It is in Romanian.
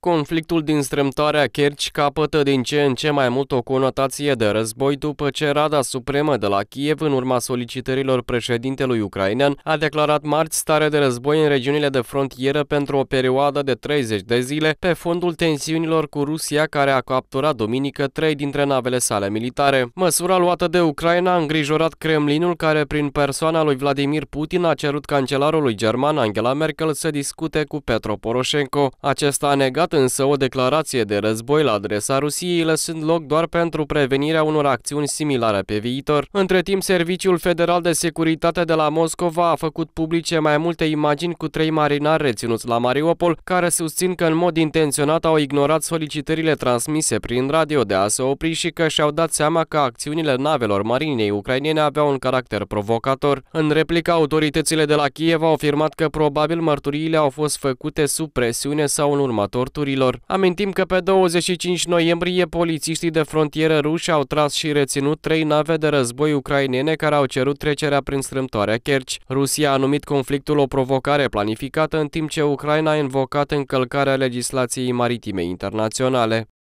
Conflictul din strâmtoarea Kerci capătă din ce în ce mai mult o conotație de război după ce Rada Supremă de la Kiev, în urma solicitărilor președintelui ucrainean, a declarat marți stare de război în regiunile de frontieră pentru o perioadă de 30 de zile, pe fondul tensiunilor cu Rusia, care a capturat duminică trei dintre navele sale militare. Măsura luată de Ucraina a îngrijorat Kremlinul, care prin persoana lui Vladimir Putin a cerut cancelarului german Angela Merkel să discute cu Petro Poroshenko. Acesta a negat dat însă o declarație de război la adresa Rusiei, lăsând loc doar pentru prevenirea unor acțiuni similare pe viitor. Între timp, Serviciul Federal de Securitate de la Moscova a făcut publice mai multe imagini cu trei marinari reținuți la Mariupol, care susțin că în mod intenționat au ignorat solicitările transmise prin radio de a se opri și că și-au dat seama că acțiunile navelor marinei ucrainene aveau un caracter provocator. În replică, autoritățile de la Kiev au afirmat că probabil mărturiile au fost făcute sub presiune sau în următor legăturilor. Amintim că pe 25 noiembrie polițiștii de frontieră ruși au tras și reținut trei nave de război ucrainene care au cerut trecerea prin strâmtoarea Kerci. Rusia a numit conflictul o provocare planificată, în timp ce Ucraina a invocat încălcarea legislației maritime internaționale.